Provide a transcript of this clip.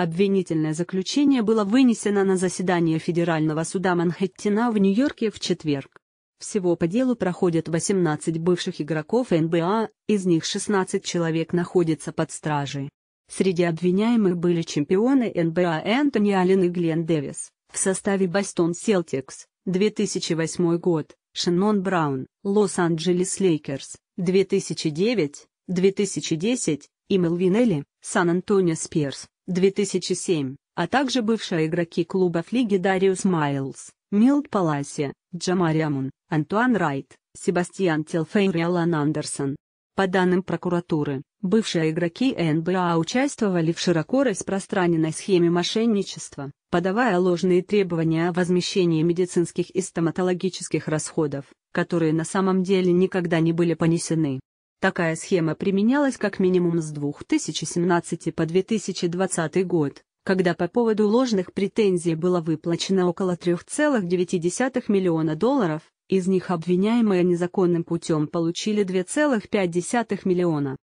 Обвинительное заключение было вынесено на заседание Федерального суда Манхэттена в Нью-Йорке в четверг. Всего по делу проходят 18 бывших игроков НБА, из них 16 человек находятся под стражей. Среди обвиняемых были чемпионы НБА Энтони Аллен и Глен Дэвис, в составе Бастон Селтикс, 2008 год, Шеннон Браун, Лос-Анджелес Лейкерс, 2009, 2010, и Мелвин Элли, Сан-Антонио Спирс, 2007, а также бывшие игроки клубов лиги Дариус Майлз, Милд Паласи, Джамари Амун, Антуан Райт, Себастьян Телфейр и Алан Андерсон. По данным прокуратуры, бывшие игроки НБА участвовали в широко распространенной схеме мошенничества, подавая ложные требования о возмещении медицинских и стоматологических расходов, которые на самом деле никогда не были понесены. Такая схема применялась как минимум с 2017 по 2020 год, когда по поводу ложных претензий было выплачено около 3,9 миллиона долларов, из них обвиняемые незаконным путем получили 2,5 миллиона.